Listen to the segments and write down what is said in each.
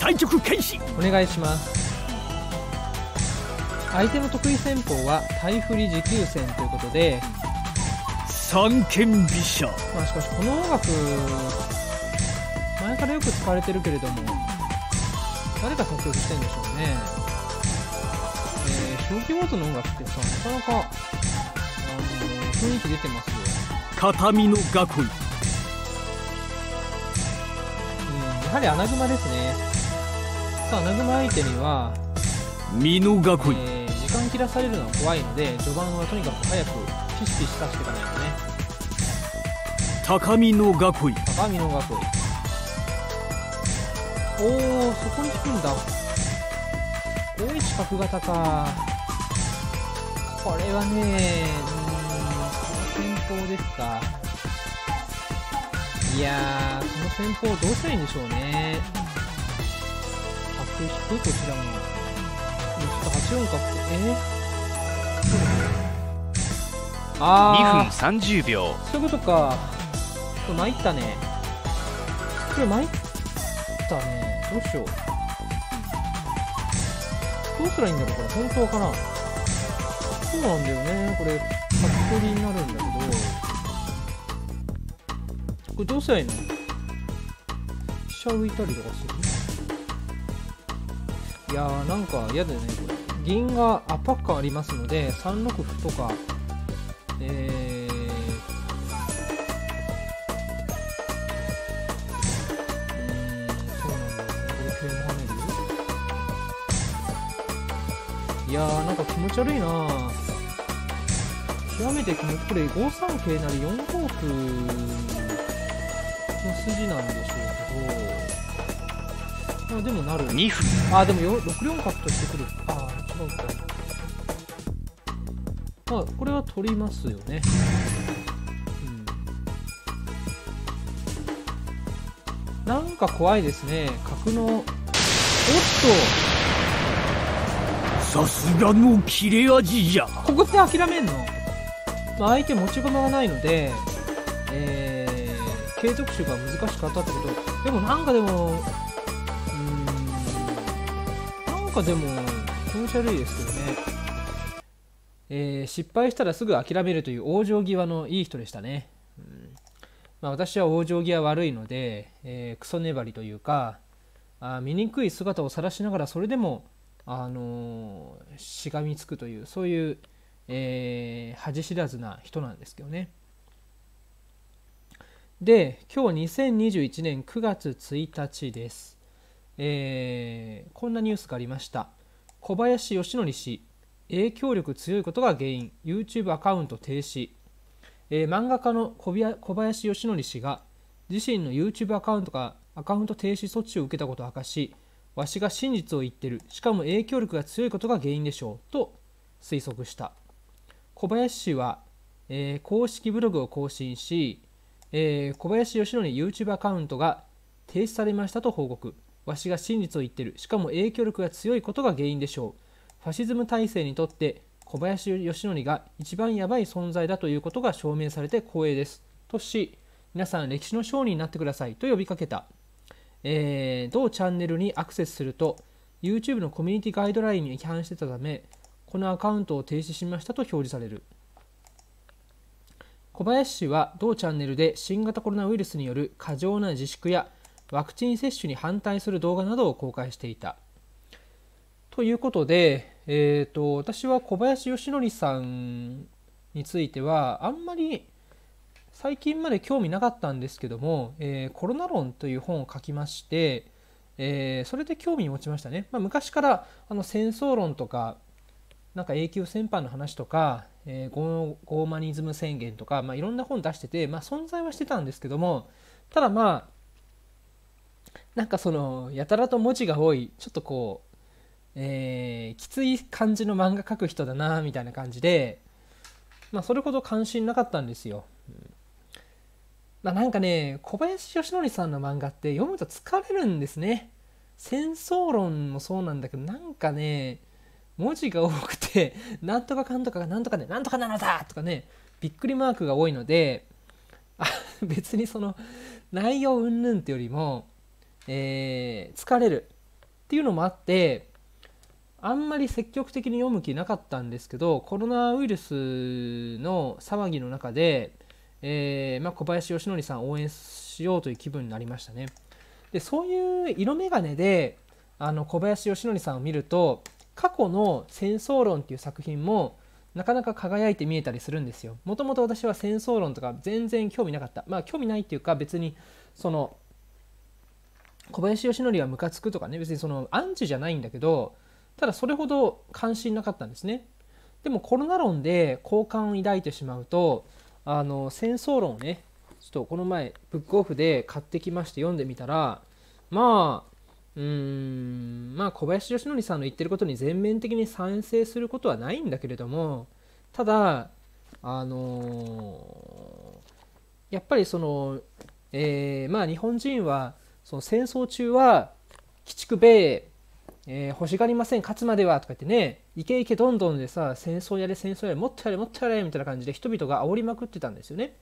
対局開始お願いします相手の得意戦法は体振り持久戦ということで三間飛車まあしかしこの音楽前からよく使われてるけれども誰が作曲してんでしょうねえー、表記ボートの音楽ってさなかなかあの雰囲気出てますよ形見の囲いうんやはり穴熊ですねさあナグマ相手には身の囲い、えー、時間切らされるのは怖いので序盤はとにかく早くピシピシしてかないすね高みの囲い高みの囲いおおそこに引くんだ5一角型かこれはねうんこの戦法ですかいやーこの戦法どうしたらいいんでしょうね低こちらもん。ちょっと8四角と、えっ、あー2分30秒そういうことかこれ参ったねこれ参ったねどうしようどうすりゃいいんだろうこれ本当かなそうなんだよねこれ書き取りになるんだけどこれどうすりゃいいの飛車浮いたりとかするいやーなんか嫌だよねこれ銀が圧迫感ありますので3六歩とかえー、そうなんだこ九も跳ねるいやーなんか気持ち悪いな極めて気持ちこれ5三桂なり4五歩の筋なんでしょうあでもなる2分あでも64角としてくるあ違うかまあこれは取りますよねうんなんか怖いですね角のおっとさすがの切れ味じゃここって諦めんの、まあ、相手持ち駒がないのでえー、継続手が難しかったってことでもなんかでもかでも気持ち悪いですけどね、えー、失敗したらすぐ諦めるという往生際のいい人でしたね、うんまあ、私は往生際悪いので、えー、クソ粘りというかあ醜い姿を晒しながらそれでも、あのー、しがみつくというそういう、えー、恥知らずな人なんですけどねで今日2021年9月1日ですえー、こんなニュースがありました小林義則氏影響力強いことが原因 YouTube アカウント停止、えー、漫画家の小林義則氏が自身の YouTube アカウントがアカウント停止措置を受けたことを明かしわしが真実を言ってるしかも影響力が強いことが原因でしょうと推測した小林氏は、えー、公式ブログを更新し、えー、小林義則 YouTube アカウントが停止されましたと報告わしが真実を言ってるしかも影響力が強いことが原因でしょうファシズム体制にとって小林義則が一番やばい存在だということが証明されて光栄ですとし皆さん歴史の商人になってくださいと呼びかけた、えー、同チャンネルにアクセスすると YouTube のコミュニティガイドラインに違反してたためこのアカウントを停止しましたと表示される小林氏は同チャンネルで新型コロナウイルスによる過剰な自粛やワクチン接種に反対する動画などを公開していた。ということで、えーと、私は小林義則さんについてはあんまり最近まで興味なかったんですけども「えー、コロナ論」という本を書きまして、えー、それで興味を持ちましたね。まあ、昔からあの戦争論とかなんか永久戦犯の話とか、えー、ゴーマニズム宣言とか、まあ、いろんな本出してて、まあ、存在はしてたんですけどもただまあなんかそのやたらと文字が多いちょっとこう、えー、きつい感じの漫画描く人だなみたいな感じで、まあ、それほど関心なかったんですよ。うんまあ、なんかね小林よしのりさんの漫画って読むと疲れるんですね。戦争論もそうなんだけどなんかね文字が多くて「なんとかかんとかがなんとかで、なんとかなのだ!」とかねびっくりマークが多いのであ別にその内容うんぬんってよりもえー、疲れるっていうのもあってあんまり積極的に読む気なかったんですけどコロナウイルスの騒ぎの中で、えー、まあ、小林義則さん応援しようという気分になりましたね。でそういう色眼鏡であの小林義則さんを見ると過去の「戦争論」っていう作品もなかなか輝いて見えたりするんですよ。もともと私は戦争論とか全然興味なかった。まあ興味ないっていうか別にその小林義則はムカつくとかね別にそのアンチじゃないんだけどただそれほど関心なかったんですねでもコロナ論で好感を抱いてしまうとあの戦争論をねちょっとこの前ブックオフで買ってきまして読んでみたらまあうーんまあ小林義則さんの言ってることに全面的に賛成することはないんだけれどもただあのー、やっぱりその、えー、まあ日本人はその戦争中は鬼畜米英、えー、欲しがりません勝つまではとか言ってねイケイケどんどんでさ戦争やれ戦争やれもっとやれもっとやれみたいな感じで人々が煽りまくってたんですよね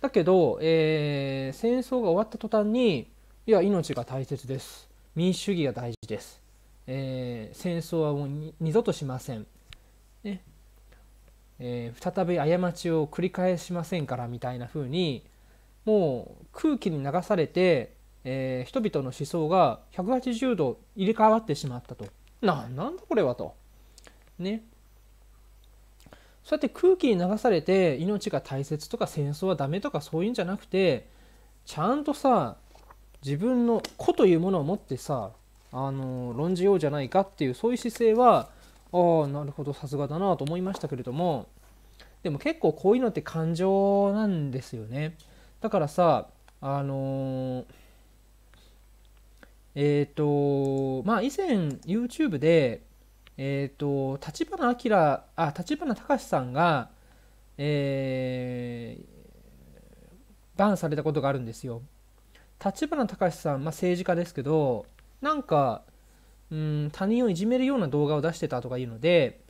だけど、えー、戦争が終わった途端にいや命が大切です民主主義が大事です、えー、戦争はもう二度としません、ねえー、再び過ちを繰り返しませんからみたいな風にもう空気に流されてえー、人々の思想が180度入れ替わってしまったと。なんなんだこれはと。ね。そうやって空気に流されて命が大切とか戦争はダメとかそういうんじゃなくてちゃんとさ自分の子というものを持ってさあの論じようじゃないかっていうそういう姿勢はああなるほどさすがだなと思いましたけれどもでも結構こういうのって感情なんですよねだからさあのーえっ、ー、と、まあ、以前 YouTube で、えっ、ー、と、立花明、あ、立花隆さんが、えー、バンされたことがあるんですよ。立花隆さん、まあ、政治家ですけど、なんか、うん、他人をいじめるような動画を出してたとかいうので、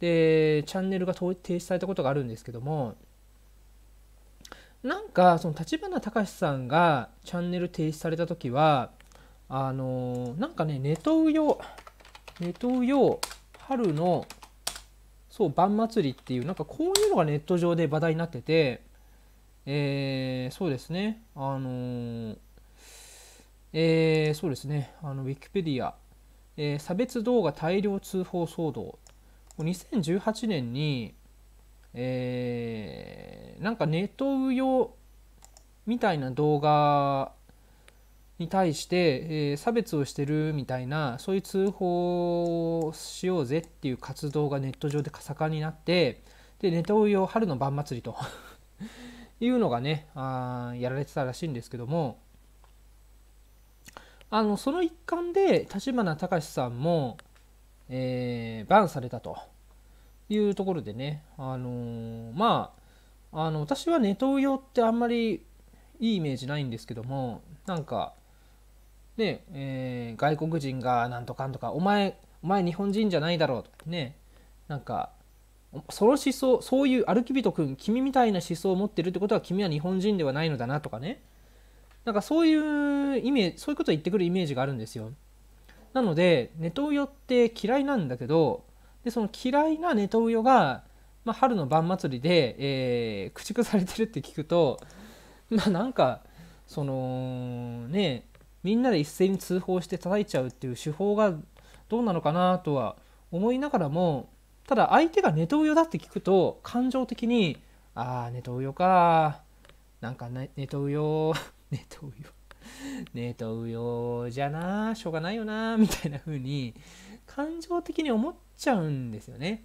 で、チャンネルが停止されたことがあるんですけども、なんか、その立花隆さんがチャンネル停止された時は、あのー、なんかね、ネトウヨ、ネトウヨ、春の、そう、晩祭りっていう、なんかこういうのがネット上で話題になってて、えー、そうですね、あのー、えー、そうですね、あの、ウィキペディア、えー、差別動画大量通報騒動、2018年に、えー、なんかネトウヨみたいな動画に対して、えー、差別をしてるみたいなそういう通報をしようぜっていう活動がネット上で盛んになってでネトウヨ春の晩祭りと いうのがねあやられてたらしいんですけどもあのその一環で立花隆さんも、えー、バンされたというところでね、あのー、まああの私はネトウヨってあんまりいいイメージないんですけどもなんかで、えー、外国人がなんとかんとかお前お前日本人じゃないだろうとかねなんかその思想そういうアルキビト君君みたいな思想を持ってるってことは君は日本人ではないのだなとかねなんかそういうイメージそういうことを言ってくるイメージがあるんですよなのでネトウヨって嫌いなんだけどでその嫌いなネトウヨが、まあ、春の晩祭りで、えー、駆逐されてるって聞くとまあなんかそのねみんなで一斉に通報して叩いちゃうっていう手法がどうなのかなとは思いながらもただ相手がネトウヨだって聞くと感情的に「ああネトウヨかなんか、ね、ネトウヨネトウヨネトウヨじゃなしょうがないよな」みたいな風に感情的に思っちゃうんですよね。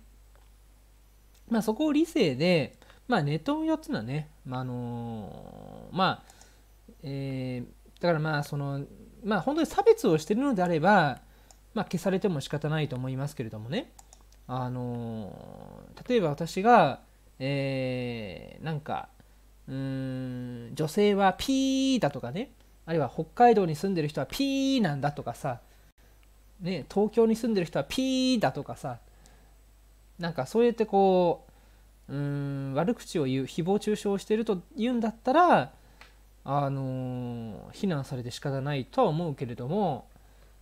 まあ、そこを理性で、まあ、ネトウヨっていうのはね、まあ、あのー、まあ、えーだからまあそのまあ本当に差別をしてるのであれば、まあ、消されても仕方ないと思いますけれどもねあの例えば私がえー、なんかうん女性はピーだとかねあるいは北海道に住んでる人はピーなんだとかさ、ね、東京に住んでる人はピーだとかさなんかそうやってこううん悪口を言う誹謗中傷してると言うんだったらあの非難されて仕方ないとは思うけれども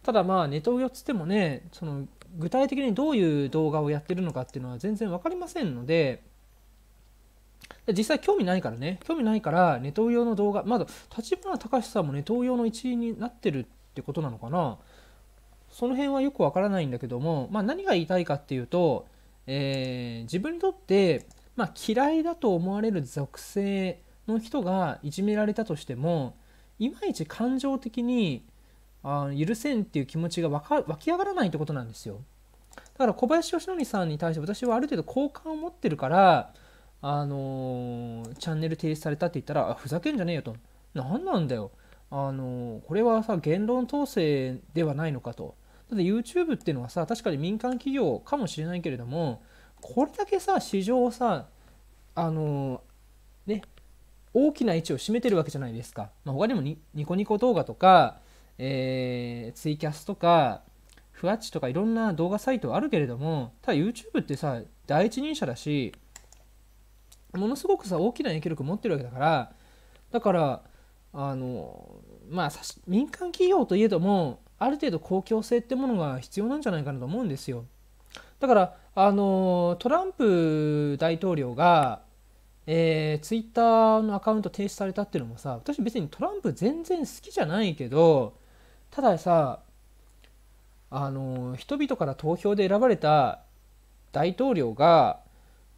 ただまあネトウヨつってもねその具体的にどういう動画をやってるのかっていうのは全然分かりませんので実際興味ないからね興味ないからネトウヨの動画まだ立花隆さんもネトウヨの一員になってるってことなのかなその辺はよく分からないんだけども、まあ、何が言いたいかっていうと、えー、自分にとって、まあ、嫌いだと思われる属性の人がいじめられたとしてもいまいち感情的にあ許せんっていう気持ちが湧き上がらないってことなんですよだから小林よしのりさんに対して私はある程度好感を持ってるからあのー、チャンネル停止されたって言ったらあふざけんじゃねえよと何なんだよあのー、これはさ言論統制ではないのかとだって YouTube っていうのはさ確かに民間企業かもしれないけれどもこれだけさ市場をさあのー、ね大きな位置を占めてるわけじゃないですか、まあ、他にもニコニコ動画とか、えー、ツイキャスとかふわっちとかいろんな動画サイトあるけれどもただ YouTube ってさ第一人者だしものすごくさ大きな影響力持ってるわけだからだからあのまあ民間企業といえどもある程度公共性ってものが必要なんじゃないかなと思うんですよだからあのトランプ大統領がえー、ツイッターのアカウント停止されたっていうのもさ私別にトランプ全然好きじゃないけどたださあの人々から投票で選ばれた大統領が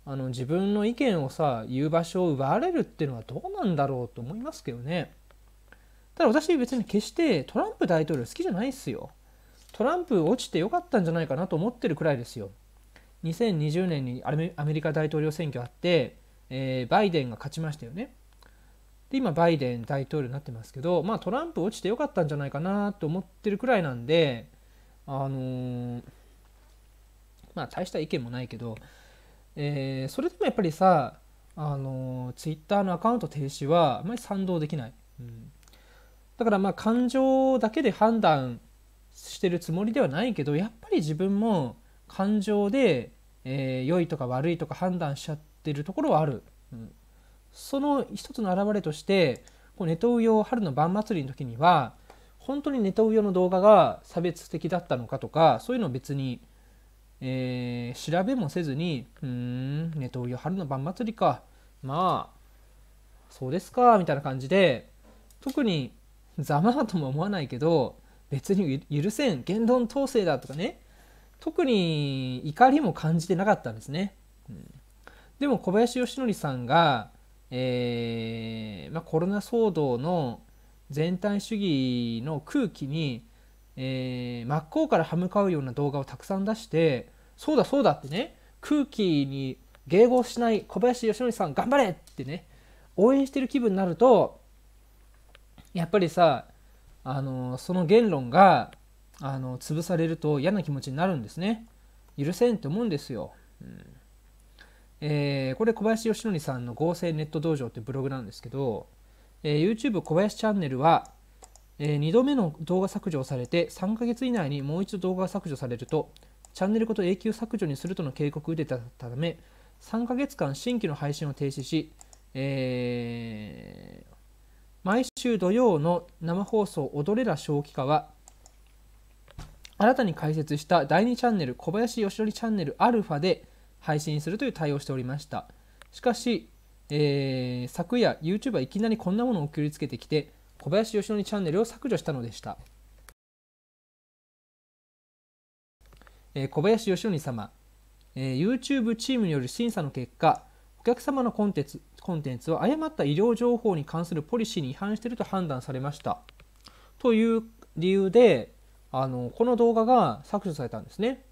あの自分の意見をさ言う場所を奪われるっていうのはどうなんだろうと思いますけどねただ私別に決してトランプ大統領好きじゃないっすよトランプ落ちてよかったんじゃないかなと思ってるくらいですよ2020年にアメリカ大統領選挙あってえー、バイデンが勝ちましたよね。で今バイデン大統領になってますけど、まあ、トランプ落ちてよかったんじゃないかなと思ってるくらいなんで、あのー、まあ大した意見もないけど、えー、それでもやっぱりさ、あのー、ツイッターのアカウント停止はあまり賛同できない、うん、だからまあ感情だけで判断してるつもりではないけどやっぱり自分も感情で、えー、良いとか悪いとか判断しちゃってっているところはある、うん、その一つの表れとしてこうネトウヨ春の晩祭りの時には本当にネトウヨの動画が差別的だったのかとかそういうのを別に、えー、調べもせずに「うんネトウヨ春の晩祭りかまあそうですか」みたいな感じで特にざまあとも思わないけど別に許せん言論統制だとかね特に怒りも感じてなかったんですね。うんでも小林義則さんが、えーまあ、コロナ騒動の全体主義の空気に、えー、真っ向から歯向かうような動画をたくさん出してそうだそうだってね空気に迎合しない小林義則さん頑張れってね応援してる気分になるとやっぱりさあのその言論があの潰されると嫌な気持ちになるんですね許せんって思うんですよ。うんえー、これ小林よしのりさんの合成ネット道場ってブログなんですけど、えー、YouTube 小林チャンネルは、えー、2度目の動画削除をされて3ヶ月以内にもう一度動画が削除されるとチャンネルごと永久削除にするとの警告を受けたため3ヶ月間新規の配信を停止し、えー、毎週土曜の生放送「踊れら正気化」は新たに開設した第2チャンネル小林よしのりチャンネルアルファで配信するという対応をしておりましたしかし、えー、昨夜 y o u t u b e はいきなりこんなものを送りつけてきて小林よしのチャンネルを削除したのでした、えー、小林よし様、えー、YouTube チームによる審査の結果お客様のコンテンツコンテンツは誤った医療情報に関するポリシーに違反していると判断されましたという理由であのこの動画が削除されたんですね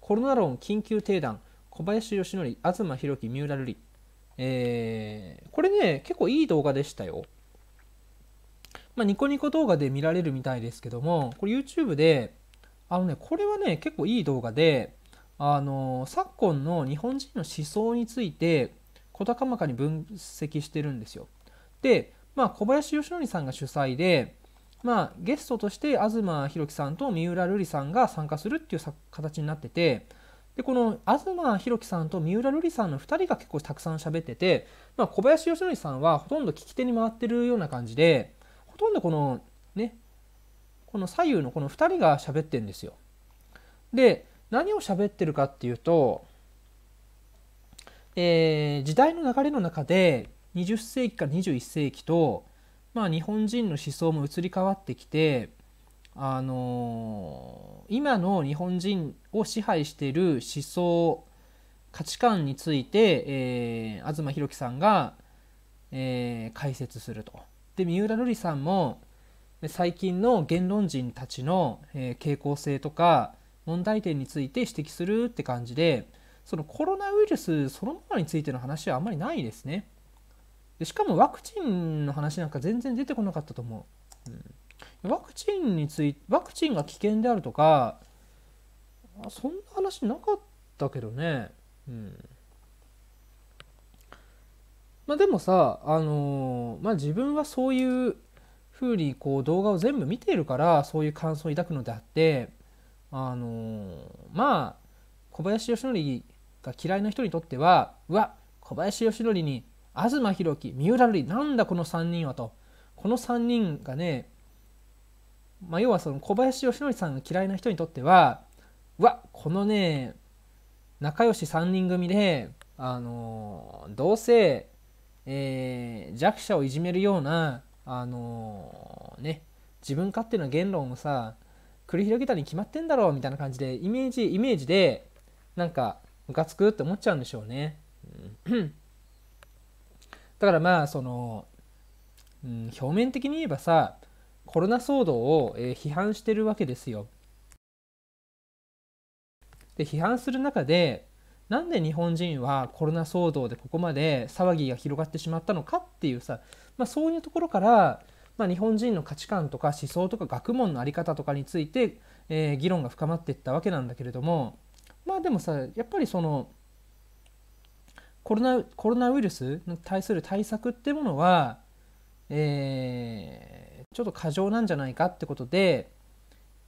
コロナ論緊急提談小林義則、東博樹、三浦瑠麗。えー、これね、結構いい動画でしたよ。まあ、ニコニコ動画で見られるみたいですけども、これ YouTube で、あのね、これはね、結構いい動画で、あのー、昨今の日本人の思想について、小高まかに分析してるんですよ。で、まあ、小林義則さんが主催で、まあ、ゲストとして東博樹さんと三浦瑠麗さんが参加するっていう形になってて、でこの東博樹さんと三浦瑠麗さんの2人が結構たくさん喋ってて、まあ、小林義則さんはほとんど聞き手に回ってるような感じでほとんどこのねこの左右のこの2人が喋ってんですよ。で何を喋ってるかっていうと、えー、時代の流れの中で20世紀から21世紀と、まあ、日本人の思想も移り変わってきてあの今の日本人を支配している思想価値観について、えー、東博樹さんが、えー、解説すると。で三浦瑠麗さんも最近の言論人たちの、えー、傾向性とか問題点について指摘するって感じでそのコロナウイルスそのものについての話はあんまりないですね。でしかもワクチンの話なんか全然出てこなかったと思う。ワクチンについワクチンが危険であるとかそんな話なかったけどねうんまあでもさあのー、まあ自分はそういうふうにこう動画を全部見ているからそういう感想を抱くのであってあのー、まあ小林義則が嫌いな人にとってはうわ小林義則に東博樹三浦瑠麗なんだこの3人はとこの3人がねまあ、要はその小林義則さんが嫌いな人にとってはうわこのね仲良し3人組で、あのどうせ、えー、弱者をいじめるような、あのね、自分勝手な言論をさ繰り広げたに決まってんだろうみたいな感じでイメージイメージでなんかムカつくって思っちゃうんでしょうね。だからまあその、うん、表面的に言えばさコロナ騒動を、え批判してるわけですよ。で批判する中でなんで日本人はコロナ騒動でここまで騒ぎが広がってしまったのかっていうさ、まあ、そういうところから、まあ、日本人の価値観とか思想とか学問の在り方とかについて、えー、議論が深まっていったわけなんだけれどもまあでもさやっぱりそのコロナコロナウイルスに対する対策ってものは、えーちょっと過剰なんじゃないかってことで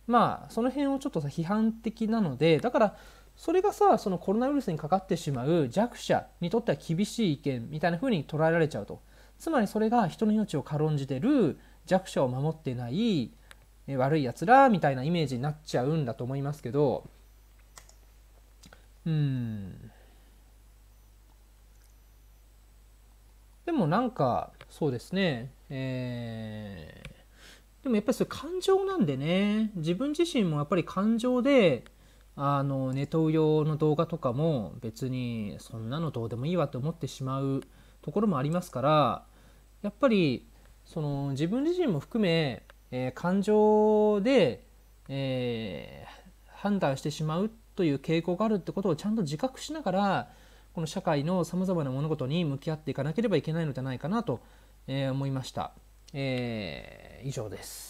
まあその辺をちょっとさ批判的なのでだからそれがさそのコロナウイルスにかかってしまう弱者にとっては厳しい意見みたいな風に捉えられちゃうとつまりそれが人の命を軽んじてる弱者を守ってない悪いやつらみたいなイメージになっちゃうんだと思いますけどうんでもなんかそうですねえーでもやっぱりそれ感情なんでね自分自身もやっぱり感情であのネトウヨの動画とかも別にそんなのどうでもいいわって思ってしまうところもありますからやっぱりその自分自身も含め、えー、感情で、えー、判断してしまうという傾向があるってことをちゃんと自覚しながらこの社会のさまざまな物事に向き合っていかなければいけないのではないかなと、えー、思いました。えー、以上です。